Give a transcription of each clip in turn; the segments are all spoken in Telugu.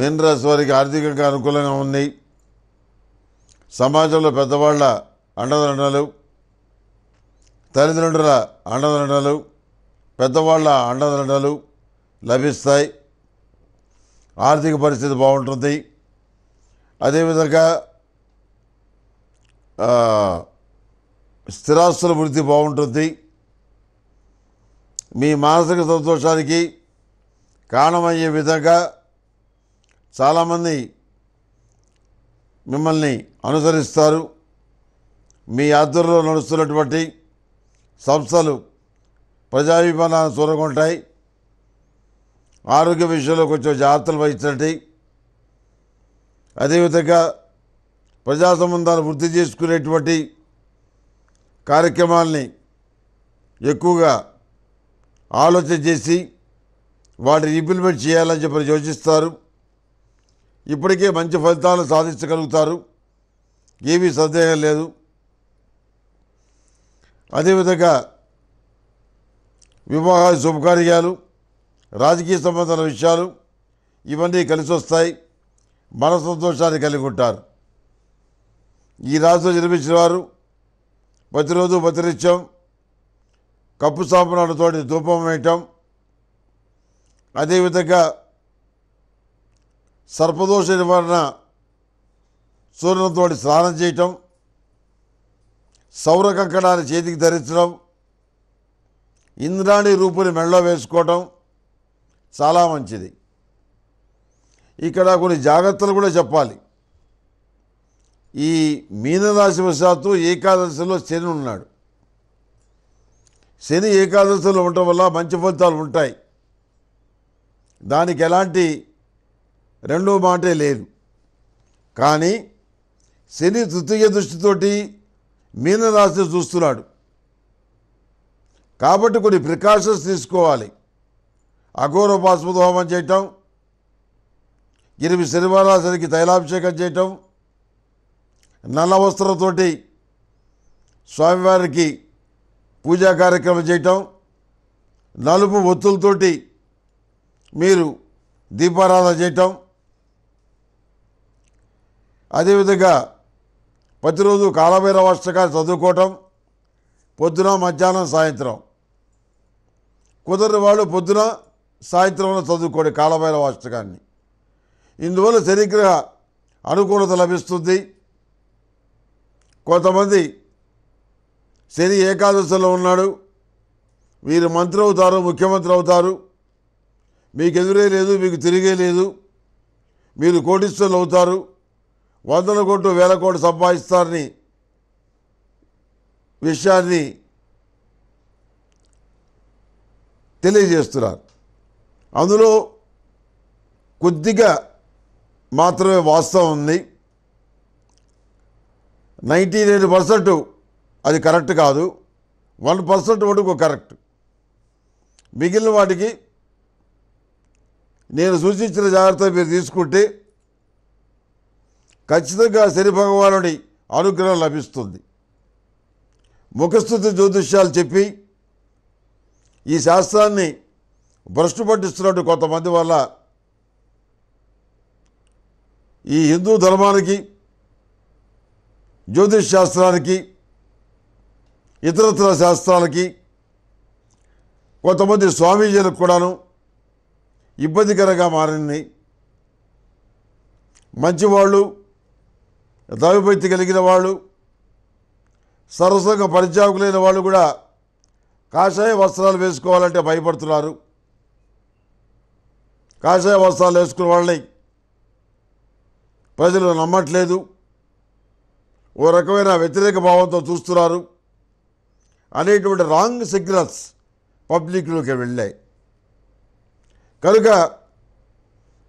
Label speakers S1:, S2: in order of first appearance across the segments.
S1: మీనరాశి వారికి ఆర్థికంగా అనుకూలంగా ఉన్నాయి సమాజంలో పెద్దవాళ్ళ అండదండలు తల్లిదండ్రుల అండదండలు పెద్దవాళ్ళ అండదండలు లభిస్తాయి ఆర్థిక పరిస్థితి బాగుంటుంది అదేవిధంగా స్థిరాస్తుల వృద్ధి బాగుంటుంది మీ మానసిక సంతోషానికి కారణమయ్యే విధంగా చాలామంది మిమ్మల్ని అనుసరిస్తారు మీ ఆధ్వర్యంలో నడుస్తున్నటువంటి సంస్థలు ప్రజాభిమానాన్ని చూరగొంటాయి ఆరోగ్య విషయంలో కొంచెం జాగ్రత్తలు వహించినట్టు అదేవిధంగా ప్రజా సంబంధాలు వృద్ధి చేసుకునేటువంటి కార్యక్రమాల్ని ఎక్కువగా ఆలోచన చేసి వాటిని ఇంప్లిమెంట్ చేయాలని చెప్పి యోచిస్తారు ఇప్పటికే మంచి ఫలితాలు సాధించగలుగుతారు ఏమీ సందేహం లేదు అదేవిధంగా వివాహ శుభకార్యాలు రాజకీయ సంబంధాల విషయాలు ఇవన్నీ కలిసి వస్తాయి మన సంతోషాన్ని కలిగి ఉంటారు ఈ రాజులో జన్మించిన వారు ప్రతిరోజు ప్రతినిత్యం కప్పు సాంబ్రాలతోటి ధూపం వేయటం అదేవిధంగా సర్పదోష నివారణ సూర్యులతో స్నానం చేయటం సౌర కంకణాన్ని చేతికి ధరించడం ఇంద్రాణి రూపుని మెడలో వేసుకోవటం చాలా మంచిది ఇక్కడ కొన్ని జాగ్రత్తలు కూడా చెప్పాలి ఈ మీనరాశి వశాత్తు ఏకాదశిలో శని ఉన్నాడు శని ఏకాదశిలో ఉండటం వల్ల మంచి ఫలితాలు ఉంటాయి దానికి ఎలాంటి రెండో మాటే లేదు కానీ శని తృతీయ దృష్టితోటి మీనరాశి చూస్తున్నాడు కాబట్టి కొన్ని ప్రికాషన్స్ తీసుకోవాలి అఘోర బాస్మతో హోమం చేయటం ఎనిమిది శనివారాసరికి తైలాభిషేకం చేయటం నల్ల వస్త్రంతోటి స్వామివారికి పూజా కార్యక్రమం చేయటం నలుపు ఒత్తులతోటి మీరు దీపారాధన చేయటం అదేవిధంగా ప్రతిరోజు కాలభైరవ అష్టకాలు చదువుకోవటం పొద్దున మధ్యాహ్నం సాయంత్రం కుదరని వాళ్ళు పొద్దున సాయంత్రంలో చదువుకోండి కాలభైరవ అష్టకాన్ని ఇందువల్ల శనిగ్రహ అనుకూలత లభిస్తుంది కొంతమంది శని ఏకాదశిలో ఉన్నాడు వీరు మంత్రి అవుతారు ముఖ్యమంత్రి అవుతారు మీకు ఎదురే లేదు మీకు తిరిగే లేదు మీరు కోటీశ్వరులు అవుతారు వందల కోట్లు వేల కోట్లు సంపాదిస్తారని విషయాన్ని తెలియజేస్తున్నారు అందులో కొద్దిగా మాత్రమే వాస్తవం ఉంది నైంటీ నైన్ పర్సెంట్ అది కరెక్ట్ కాదు వన్ పర్సెంట్ వరకు కరెక్ట్ మిగిలిన వాటికి నేను సూచించిన జాగ్రత్త మీరు తీసుకుంటే ఖచ్చితంగా శని భగవానుడి అనుగ్రహం లభిస్తుంది ముఖస్థుతి జ్యోతిష్యాలు చెప్పి ఈ శాస్త్రాన్ని భ్రష్టు పట్టిస్తున్నట్టు కొంతమంది వల్ల ఈ హిందూ ధర్మానికి జ్యోతిష్ శాస్త్రానికి ఇతరత్ర శాస్త్రాలకి కొంతమంది స్వామీజీలకు కూడాను ఇబ్బందికరంగా మారింది మంచివాళ్ళు దైవభక్తి కలిగిన వాళ్ళు సరసంగా పరిచాకులైన వాళ్ళు కూడా కాషాయ వస్త్రాలు వేసుకోవాలంటే భయపడుతున్నారు కాషాయ వస్త్రాలు వేసుకున్న వాళ్ళని ప్రజలు నమ్మట్లేదు ఓ రకమైన వ్యతిరేక భావంతో చూస్తున్నారు అనేటువంటి రాంగ్ సిగ్నల్స్ పబ్లిక్లోకి వెళ్ళాయి కనుక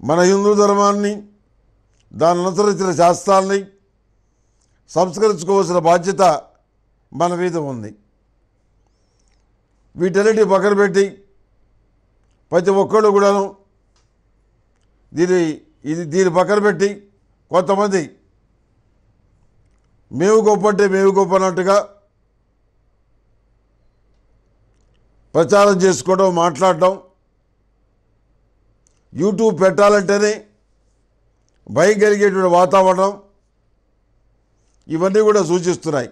S1: మన హిందూ ధర్మాన్ని దాని అనుసరించిన శాస్త్రాలని సంస్కరించుకోవాల్సిన బాధ్యత మన మీద ఉంది వీటన్నిటి పక్కన పెట్టి ప్రతి ఒక్కళ్ళు కూడాను దీని ఇది దీని పక్కన పెట్టి కొంతమంది మేము గొప్ప అంటే మేము గొప్ప అన్నట్టుగా ప్రచారం చేసుకోవడం మాట్లాడటం యూట్యూబ్ పెట్టాలంటేనే భయం కలిగేటువంటి వాతావరణం ఇవన్నీ కూడా సూచిస్తున్నాయి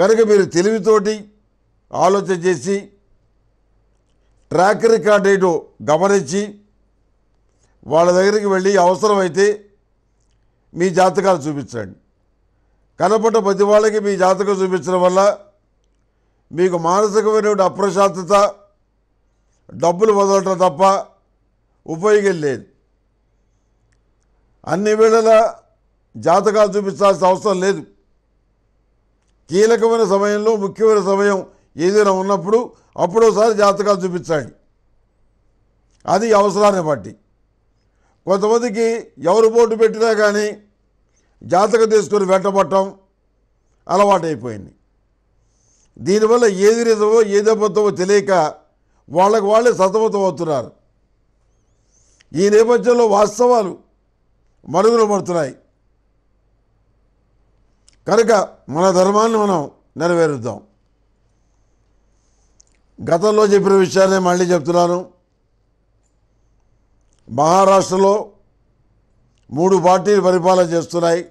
S1: కనుక మీరు తెలివితోటి ఆలోచన చేసి ట్రాక్ రికార్డేటో గమనించి వాళ్ళ దగ్గరికి వెళ్ళి అవసరమైతే మీ జాతకాలు చూపించండి కనపడ్డ ప్రతి వాళ్ళకి మీ జాతకం చూపించడం వల్ల మీకు మానసికమైన అప్రశాంతత డబ్బులు వదలటం తప్ప ఉపయోగం లేదు అన్ని వేళలా జాతకాలు చూపించాల్సిన అవసరం లేదు కీలకమైన సమయంలో ముఖ్యమైన సమయం ఏదైనా ఉన్నప్పుడు అప్పుడోసారి జాతకాలు చూపించండి అది అవసరాన్ని బట్టి కొంతమందికి ఎవరు బోటు పెట్టినా కానీ జాతక తీసుకొని వెంటబట్టడం అలవాటైపోయింది దీనివల్ల ఏది నిజమో ఏది అబద్ధమో తెలియక వాళ్ళకు వాళ్ళే సతమతం అవుతున్నారు ఈ నేపథ్యంలో వాస్తవాలు మరుగున పడుతున్నాయి కనుక మన ధర్మాన్ని మనం నెరవేరుద్దాం గతంలో చెప్పిన విషయాన్ని మళ్ళీ చెప్తున్నాను మహారాష్ట్రలో మూడు పార్టీలు పరిపాలన చేస్తున్నాయి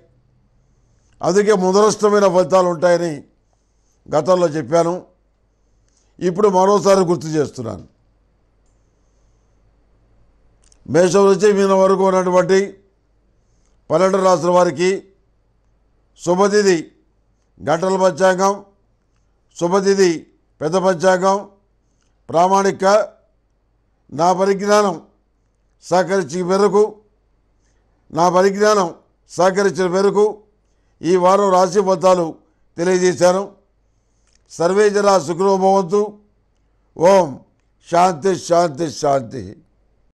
S1: అందుకే ముదరష్టమైన ఫలితాలు ఉంటాయని గతంలో చెప్పాను ఇప్పుడు మరోసారి గుర్తు చేస్తున్నాను మేషం నుంచి మీద వరకు ఉన్నటువంటి పన్నెండు రాష్ట్రాల వారికి శుభతిథి గంటల పంచాంగం శుభతిథి పెద్ద పంచాంగం ప్రామాణిక నా పరిజ్ఞానం సహకరించిన మేరకు నా పరిజ్ఞానం సహకరించిన మేరకు ఈ వారం రాశి ఫలితాలు తెలియజేశాను సర్వే జన సుఖరూభవంతు ఓం శాంతి శాంతి శాంతి